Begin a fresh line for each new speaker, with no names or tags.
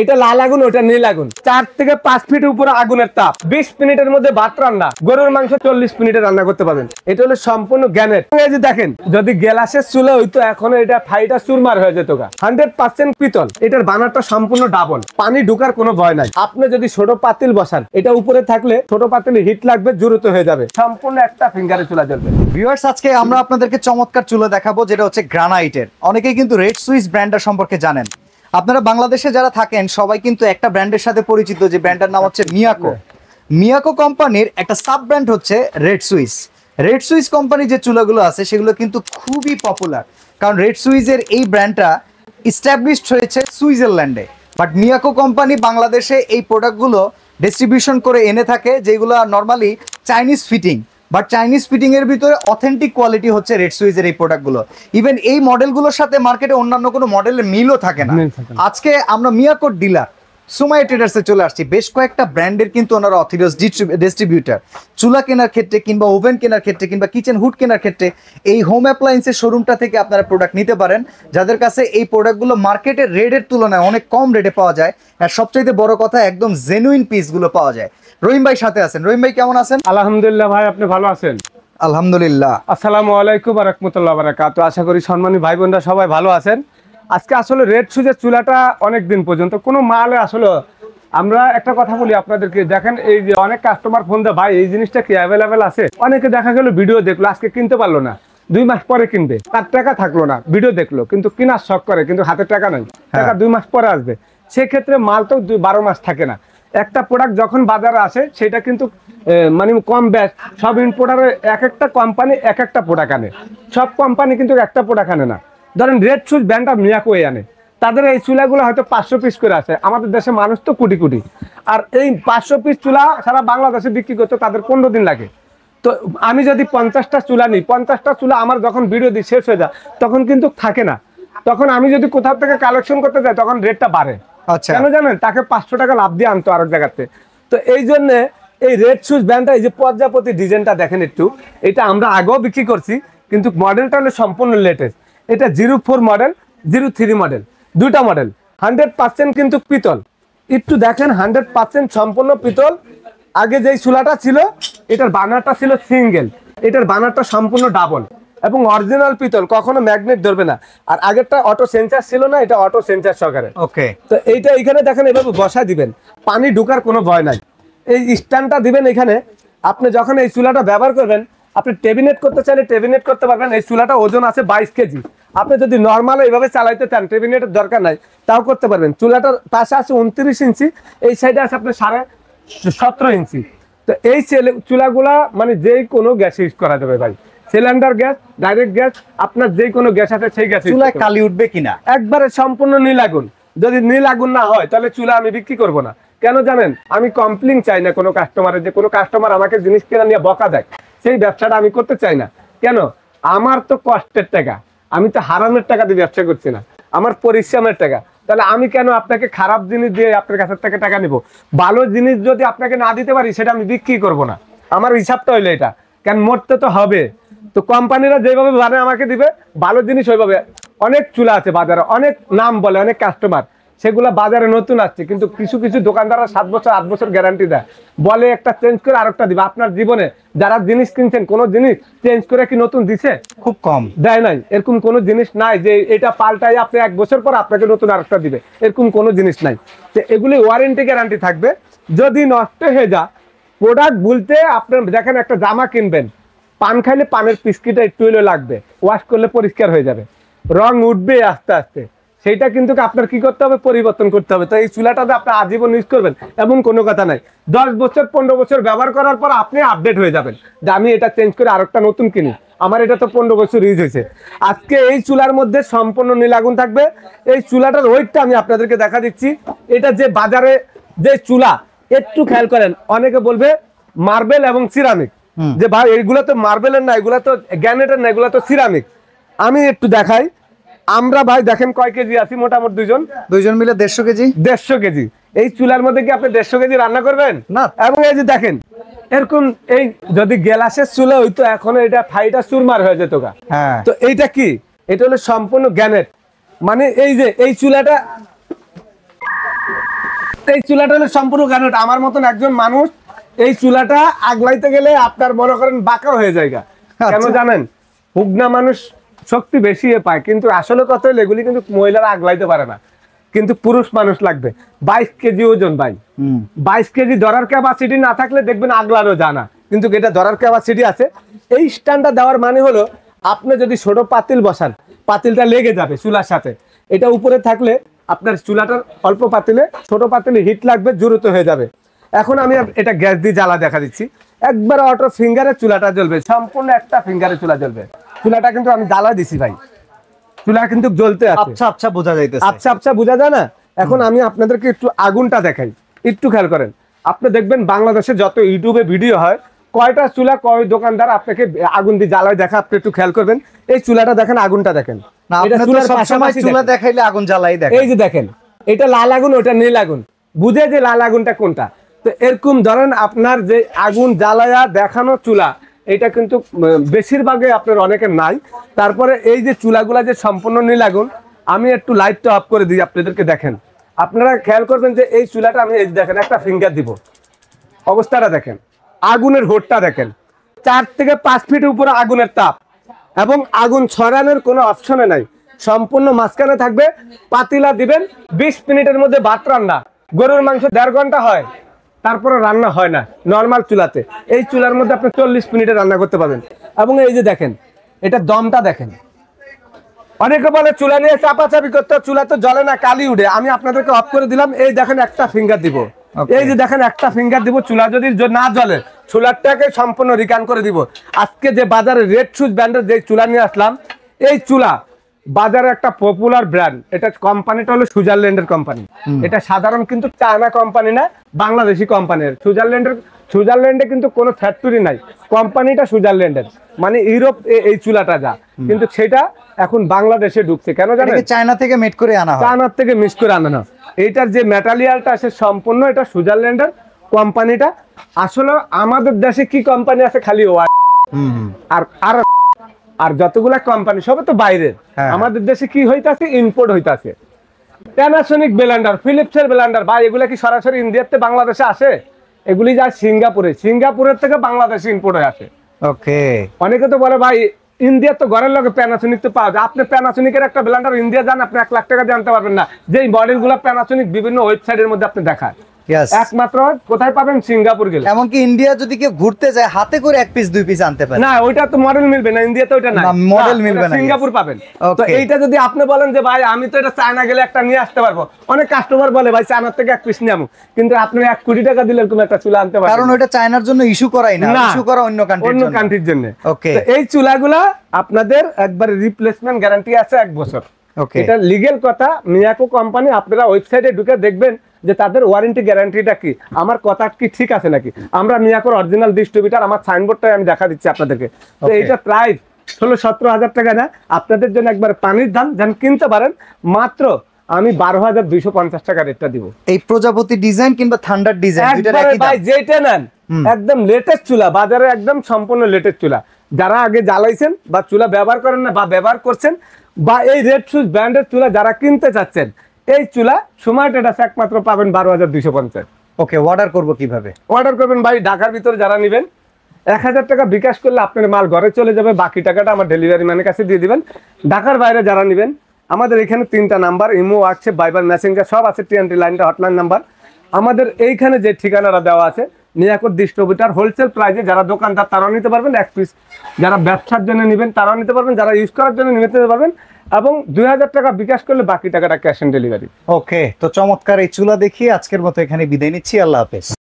এটা লাল আগুন ওটা নীল আগুন চার থেকে পাঁচ ফিট উপরে আগুনের তাপ বিশ মিনিটের মধ্যে ভাত রান্না গরুর মাংস চল্লিশ মিনিটে রান্না করতে পারবেন এটা হলো সম্পূর্ণ জ্ঞানের দেখেন যদি গ্যালাসের চুলে হইতো এখন এটা ফাইটা চুরমার হয়ে যেত হান্ড্রেড পার্সেন্ট পিতল এটার বানারটা সম্পূর্ণ ডাবল পানি ঢুকার কোনো ভয় নাই আপনি যদি ছোট পাতিল বসান এটা উপরে থাকলে ছোট পাতিলে হিট লাগবে
জুরুত হয়ে যাবে সম্পূর্ণ একটা ফিঙ্গারে চুলা জ্বলবে ভিউয়ার্স আজকে আমরা আপনাদেরকে চমৎকার চুলা দেখাবো যেটা হচ্ছে গ্রানাইটের অনেকেই কিন্তু রেড সুইস ব্র্যান্ডটা সম্পর্কে জানেন আপনারা বাংলাদেশে যারা থাকেন সবাই কিন্তু একটা ব্র্যান্ডের সাথে পরিচিত যে ব্র্যান্ডের নাম হচ্ছে মিয়াকো মিয়াকো কোম্পানির একটা সাব ব্র্যান্ড হচ্ছে রেড সুইস রেড সুইস কোম্পানির যে চুলাগুলো আছে সেগুলো কিন্তু খুবই পপুলার কারণ রেড সুইজের এই ব্র্যান্ডটা ইস্টাবলিশড হয়েছে সুইজারল্যান্ডে বাট মিয়াকো কোম্পানি বাংলাদেশে এই প্রোডাক্টগুলো ডিস্ট্রিবিউশন করে এনে থাকে যেগুলো normally Chinese fitting but Chinese fitting এর ভিতরে অথেন্টিক কোয়ালিটি হচ্ছে রেড এর এই প্রোডাক্টগুলো ইভেন এই মডেলগুলোর সাথে মার্কেটে অন্যান্য কোনো মডেলের মিলও থাকে না আজকে আমরা মিয়াকোট ডিলার সুমাই ট্রেডার্সে চলে আসছি বেশ কয়েকটা ব্র্যান্ডের কিন্তু ওনারা অথরিজ ডিস্ট্রিবিউটার চুলা কেনার ক্ষেত্রে কিংবা ওভেন কেনার ক্ষেত্রে কিংবা কিচেন হুড কেনার ক্ষেত্রে এই হোম অ্যাপ্লায়েন্সের শোরুমটা থেকে আপনারা প্রোডাক্ট নিতে পারেন যাদের কাছে এই প্রোডাক্টগুলো মার্কেটের রেডের তুলনায় অনেক কম রেটে পাওয়া যায় আর সবচাইতে বড় কথা একদম জেনুইন পিসগুলো পাওয়া যায় রহিম ভাই সাথে আছেন রহিম ভাই কেমন আছেন আলহামদুলিল্লাহ ভাই আপনি ভালো আছেন আলহামদুলিল্লাহ
আসসালামু আলাইকুম আরহামতুল্লাহ বারাকাত আশা করি সম্মানী ভাই বোনরা সবাই ভালো আছেন আজকে আসলে রেড সুজের চুলাটা অনেক দিন পর্যন্ত কোনো মাল আসলে আমরা একটা কথা বলি আপনাদেরকে দেখেন এই যে অনেক কাস্টমার ফোন দেয় ভাই এই জিনিসটা কি অ্যাভেলেবেল আছে অনেকে দেখা গেল ভিডিও দেখলো আজকে কিনতে পারলো না দুই মাস পরে কিনবে তার টাকা থাকলো না ভিডিও দেখলো কিন্তু কিনার শখ করে কিন্তু হাতে টাকা নেই হ্যাঁ। টাকা দুই মাস পরে আসবে সেক্ষেত্রে মাল তো বারো মাস থাকে না একটা প্রোডাক্ট যখন বাজারে আসে সেটা কিন্তু মানে কম ব্যাস সব ইম্পোর্টারের এক একটা কোম্পানি এক একটা প্রোডাক্ট আনে সব কোম্পানি কিন্তু একটা প্রোডাক্ট আনে না ধরেন রেড অফ ব্যান্ডটা মিয়াকোয়ে আনে তাদের এই চুলাগুলো হয়তো পাঁচশো পিস করে আছে আমাদের দেশে মানুষ তো কোটি কোটি আর এই পাঁচশো পিস চুলা সারা বাংলাদেশে বিক্রি করতে তাদের পনেরো দিন লাগে তো আমি যদি পঞ্চাশটা চুলা নিই পঞ্চাশটা চুলা আমার যখন দিই শেষ হয়ে যায় তখন কিন্তু থাকে না তখন আমি যদি কোথাও থেকে কালেকশন করতে যাই তখন রেটটা বাড়ে আচ্ছা কেন জানেন তাকে পাঁচশো টাকা লাভ দিয়ে আনতো আরেক জায়গাতে তো এই জন্যে এই রেড সুইচ ব্যান্ডটা এই যে পর্যাপতি ডিজাইনটা দেখেন একটু এটা আমরা আগেও বিক্রি করছি কিন্তু মডেলটা হলে সম্পূর্ণ লেটেস্ট এটা zero four model zero three model দুইটা মডেল হান্ড্রেড পার্সেন্ট কিন্তু পিতল একটু দেখেন হান্ড্রেড পার্সেন্ট সম্পূর্ণ পিতল আগে যেই চুলাটা ছিল এটার বানারটা ছিল সিঙ্গেল এটার বানারটা সম্পূর্ণ ডাবল এবং অরিজিনাল পিতল কখনো ম্যাগনেট ধরবে না আর আগেরটা অটো সেন্সার ছিল না এটা অটো সেন্সার সহকারে ওকে তো এইটা এখানে দেখেন এভাবে বসা দিবেন পানি ঢুকার কোনো ভয় নাই এই স্ট্যান্ডটা দিবেন এখানে আপনি যখন এই চুলাটা ব্যবহার করবেন আপনি টেবিনেট করতে চাইলে টেবিনেট করতে পারবেন এই চুলাটা ওজন আছে বাইশ কেজি আপনি যদি নর্মাল এইভাবে চালাইতে চান টেবিনেটের দরকার নাই তাও করতে পারবেন চুলাটার পাশে আছে উনত্রিশ ইঞ্চি এই সাইডে আছে আপনার সাড়ে সতেরো ইঞ্চি তো এই চুলাগুলা মানে যে কোনো গ্যাস ইউজ করা যাবে ভাই সিলিন্ডার গ্যাস ডাইরেক্ট গ্যাস আপনার যে কোনো গ্যাস আছে সেই গ্যাস চুলা কালি উঠবে কিনা একবারে সম্পূর্ণ নীল আগুন যদি নীল আগুন না হয় তাহলে চুলা আমি বিক্রি করব না কেন জানেন আমি কমপ্লেন চাই না কোনো কাস্টমারের যে কোনো কাস্টমার আমাকে জিনিস কেনা নিয়ে বকা দেয় সেই ব্যবসাটা আমি করতে চাই না কেন আমার তো কষ্টের টাকা আমি তো হারানোর টাকা দিয়ে ব্যবসা করছি না আমার পরিশ্রমের টাকা তাহলে আমি কেন আপনাকে খারাপ জিনিস দিয়ে আপনার কাছের থেকে টাকা নিব ভালো জিনিস যদি আপনাকে না দিতে পারি সেটা আমি বিক্রি করব না আমার হিসাবটা হইলো এটা কেন মরতে তো হবে তো কোম্পানিরা যেভাবে জানে আমাকে দিবে ভালো জিনিস ওইভাবে অনেক চুলা আছে বাজারে অনেক নাম বলে অনেক কাস্টমার সেগুলো বাজারে নতুন আসছে কিন্তু কিছু কিছু দোকানদাররা সাত বছর আট বছর গ্যারান্টি দেয় বলে একটা চেঞ্জ করে আরেকটা দিবে আপনার জীবনে যারা জিনিস কিনছেন কোনো জিনিস চেঞ্জ করে কি নতুন দিছে খুব কম দেয় নাই এরকম কোনো জিনিস নাই যে এটা পাল্টাই আপনি এক বছর পর আপনাকে নতুন আর একটা দিবে এরকম কোনো জিনিস নাই তো এগুলি ওয়ারেন্টি গ্যারান্টি থাকবে যদি নষ্ট হয়ে যা প্রোডাক্ট বলতে আপনার দেখেন একটা জামা কিনবেন পান খাইলে পানের পিসকিটা একটু হলেও লাগবে ওয়াশ করলে পরিষ্কার হয়ে যাবে রং উঠবে আস্তে আস্তে সেইটা কিন্তু আপনার কি করতে হবে পরিবর্তন করতে হবে তো এই চুলাটাতে আপনি আজীবন ইউজ করবেন এমন কোনো কথা নাই দশ বছর পনেরো বছর ব্যবহার করার পর আপনি আপডেট হয়ে যাবেন যে আমি এটা চেঞ্জ করে আরেকটা নতুন কিনি আমার এটা তো পনেরো বছর ইউজ হয়েছে আজকে এই চুলার মধ্যে সম্পূর্ণ নীলাগুন থাকবে এই চুলাটার ওয়েটটা আমি আপনাদেরকে দেখা দিচ্ছি এটা যে বাজারে যে চুলা একটু খেয়াল করেন অনেকে বলবে মার্বেল এবং সিরামিক যে ভাই এইগুলো তো মার্বেলের না এগুলো তো গ্যানেটের না এগুলো তো সিরামিক আমি একটু দেখাই আমরা ভাই দেখেন কয় কেজি আছি মোটামুটি দুইজন দুইজন মিলে দেড়শো কেজি দেড়শো কেজি এই চুলার মধ্যে কি আপনি দেড়শো কেজি রান্না করবেন না এবং এই যে দেখেন এরকম এই যদি গ্যালাসের চুলা হইতো এখন এটা ফাইটা চুরমার হয়ে যেত হ্যাঁ তো এইটা কি এটা হলো সম্পূর্ণ গ্যানেট মানে এই যে এই চুলাটা এই চুলাটা হলো সম্পূর্ণ গ্যানেট আমার মতন একজন মানুষ এই চুলাটা আগলাইতে গেলে আপনার মনে করেন বাঁকা হয়ে যায় কেন আচ্ছা। জানেন হুগনা মানুষ শক্তি বেশি এ পায় কিন্তু আসলে কথা হলো এগুলি কিন্তু মহিলারা আগলাইতে পারে না কিন্তু পুরুষ মানুষ লাগবে বাইশ কেজি ওজন ভাই বাইশ কেজি ধরার ক্যাপাসিটি না থাকলে দেখবেন আগলারও জানা কিন্তু এটা ধরার ক্যাপাসিটি আছে এই স্ট্যান্ডটা দেওয়ার মানে হলো আপনি যদি ছোট পাতিল বসান পাতিলটা লেগে যাবে চুলার সাথে এটা উপরে থাকলে আপনার চুলাটার অল্প পাতিলে ছোট পাতিলে হিট লাগবে জুরুত হয়ে যাবে এখন আমি এটা গ্যাস দিয়ে জ্বালা দেখা দিচ্ছি একবার অটো ফিঙ্গারে চুলাটা জ্বলবে সম্পূর্ণ একটা ফিঙ্গারে চুলা জ্বলবে চুলাটা কিন্তু আমি জ্বালা দিছি ভাই চুলা কিন্তু জ্বলতে আছে আচ্ছা আচ্ছা বোঝা যাইতেছে আচ্ছা আচ্ছা বোঝা যায় না এখন আমি আপনাদেরকে একটু আগুনটা দেখাই একটু খেয়াল করেন আপনি দেখবেন বাংলাদেশে যত ইউটিউবে ভিডিও হয় কয়টা চুলা কয় দোকানদার আপনাকে আগুন দিয়ে জ্বালায় দেখা আপনি একটু খেয়াল করবেন এই চুলাটা দেখেন আগুনটা দেখেন চুলা
দেখাইলে আগুন জ্বালাই
দেখেন এই যে দেখেন এটা লাল আগুন ওটা নীল আগুন বুঝে যে লাল আগুনটা কোনটা তো এরকম ধরেন আপনার যে আগুন জ্বালায়া দেখানো চুলা এটা কিন্তু বেশিরভাগে আপনার অনেকের নাই তারপরে এই যে চুলাগুলা যে সম্পূর্ণ নীলাগুন আমি একটু লাইটটা অফ করে দিই আপনাদেরকে দেখেন আপনারা খেয়াল করবেন যে এই চুলাটা আমি এই দেখেন একটা ফিঙ্গার দিব অবস্থাটা দেখেন আগুনের হোটটা দেখেন চার থেকে পাঁচ ফিট উপরে আগুনের তাপ এবং আগুন ছড়ানোর কোনো অপশনে নাই সম্পূর্ণ মাঝখানে থাকবে পাতিলা দিবেন বিশ মিনিটের মধ্যে ভাত রান্না গরুর মাংস দেড় ঘন্টা হয় তারপরে রান্না হয় না নর্মাল চুলাতে এই চুলার মধ্যে আপনি চল্লিশ মিনিটে রান্না করতে পারবেন এবং এই যে দেখেন এটা দমটা দেখেন অনেকে বলে চুলা নিয়ে চাপাচাপি করতে চুলা তো জলে না কালি উঠে আমি আপনাদেরকে অফ করে দিলাম এই দেখেন একটা ফিঙ্গার দিব এই যে দেখেন একটা ফিঙ্গার দিব চুলা যদি না জলে চুলাটাকে সম্পূর্ণ রিটার্ন করে দিব আজকে যে বাজারে রেড শুজ ব্র্যান্ডের যে চুলা নিয়ে আসলাম এই চুলা বাজারে একটা পপুলার ব্র্যান্ড এটা কোম্পানিটা হলো সুইজারল্যান্ডের কোম্পানি এটা সাধারণ কিন্তু চায়না কোম্পানি না বাংলাদেশি কোম্পানির সুইজারল্যান্ডের সুইজারল্যান্ডে কিন্তু কোনো ফ্যাক্টরি নাই কোম্পানিটা সুইজারল্যান্ডের মানে ইউরোপ এই চুলাটা যা কিন্তু সেটা এখন বাংলাদেশে ঢুকছে কেন জানেন চায়না থেকে মেট করে আনা চায়নার থেকে মিক্স করে আনা না এইটার যে মেটালিয়ালটা সে সম্পূর্ণ এটা সুইজারল্যান্ডের কোম্পানিটা আসলে আমাদের দেশে কি কোম্পানি আছে খালি ওয়ার আর আর আর যতগুলা কোম্পানি সবে তো বাইরের হ্যাঁ। আমাদের দেশে কি হইতাছে ইম্পোর্ট হইতাছে প্যানাসনিক ব্লেন্ডার ফিলিপসের ব্লেন্ডার বা এগুলা কি সরাসরি ইন্ডিয়াতে বাংলাদেশে আসে এগুলি যায় সিঙ্গাপুরে সিঙ্গাপুরের থেকে বাংলাদেশে ইম্পোর্ট হয়ে আসে ওকে অনেকে তো বলে ভাই ইন্ডিয়া তো ঘরের লোকে প্যানাসনিক তো পাওয়া যায় আপনি প্যানাসনিকের একটা ব্লেন্ডার ইন্ডিয়া যান আপনি এক লাখ টাকা জানতে পারবেন না যে মডেলগুলো প্যানাসনিক বিভিন্ন ওয়েবসাইটের মধ্যে আপনি দেখায় একমাত্র কোথায় পাবেন সিঙ্গাপুর গেলে এমনকি ইন্ডিয়া যদি কেউ ঘুরতে যায় হাতে করে এক পিস দুই পিস আনতে পারে না ওইটা তো মডেল মিলবে না ইন্ডিয়াতে ওইটা না মডেল মিলবে না সিঙ্গাপুর পাবেন তো এইটা যদি আপনি বলেন যে ভাই আমি তো এটা চায়না গেলে একটা নিয়ে আসতে পারবো অনেক কাস্টমার বলে ভাই চায়নার থেকে এক পিস নিয়ে কিন্তু আপনি এক কোটি টাকা দিলে একটা চুলা আনতে পারবে কারণ ওইটা চায়নার জন্য ইস্যু করাই না ইস্যু করা অন্য কান্ট্রির অন্য কান্ট্রির জন্য ওকে এই চুলাগুলা আপনাদের একবার রিপ্লেসমেন্ট গ্যারান্টি আছে এক বছর এটা লিগেল কথা মিয়াকো কোম্পানি আপনারা ওয়েবসাইটে ঢুকে দেখবেন যে তাদের ওয়ারেন্টি গ্যারান্টিটা কি আমার কথা কি ঠিক আছে নাকি আমরা মিয়াকোর অরিজিনাল ডিস্ট্রিবিউটার আমার সাইনবোর্ডটাই আমি দেখা দিচ্ছি আপনাদেরকে তো এইটা প্রাইস ষোলো সতেরো হাজার টাকা না আপনাদের জন্য একবার পানির দাম যেন কিনতে পারেন মাত্র আমি বারো হাজার দুইশো পঞ্চাশ টাকা রেটটা দিব এই প্রজাপতি ডিজাইন কিংবা থান্ডার ডিজাইন যেটা নেন একদম লেটেস্ট চুলা বাজারে একদম সম্পূর্ণ লেটেস্ট চুলা যারা আগে জ্বালাইছেন বা চুলা ব্যবহার করেন না বা ব্যবহার করছেন বা এই রেড শুজ ব্র্যান্ডের চুলা যারা কিনতে চাচ্ছেন এই চুলা সুমার্ট এটা একমাত্র পাবেন বারো হাজার দুইশো পঞ্চাশ ওকে অর্ডার করব কিভাবে অর্ডার করবেন ভাই ঢাকার ভিতরে যারা নেবেন এক হাজার টাকা বিকাশ করলে আপনার মাল ঘরে চলে যাবে বাকি টাকাটা আমার ডেলিভারি ম্যানের কাছে দিয়ে দিবেন ঢাকার বাইরে যারা নেবেন আমাদের এখানে তিনটা নাম্বার ইমো আছে বাইবার মেসেঞ্জার সব আছে টিএনটি লাইনটা হটলাইন নাম্বার আমাদের এইখানে যে ঠিকানাটা দেওয়া আছে মিয়াকোর ডিস্ট্রিবিউটার হোলসেল প্রাইসে যারা দোকানদার তারাও নিতে পারবেন এক পিস যারা ব্যবসার জন্য নেবেন তারাও নিতে পারবেন যারা ইউজ করার জন্য নিতে পারবেন এবং দুই টাকা বিকাশ করলে বাকি টাকাটা ক্যাশ অন ডেলিভারি ওকে তো চমৎকার এই চুলা দেখিয়ে
আজকের মতো এখানে বিদায় নিচ্ছি আল্লাহ হাফেজ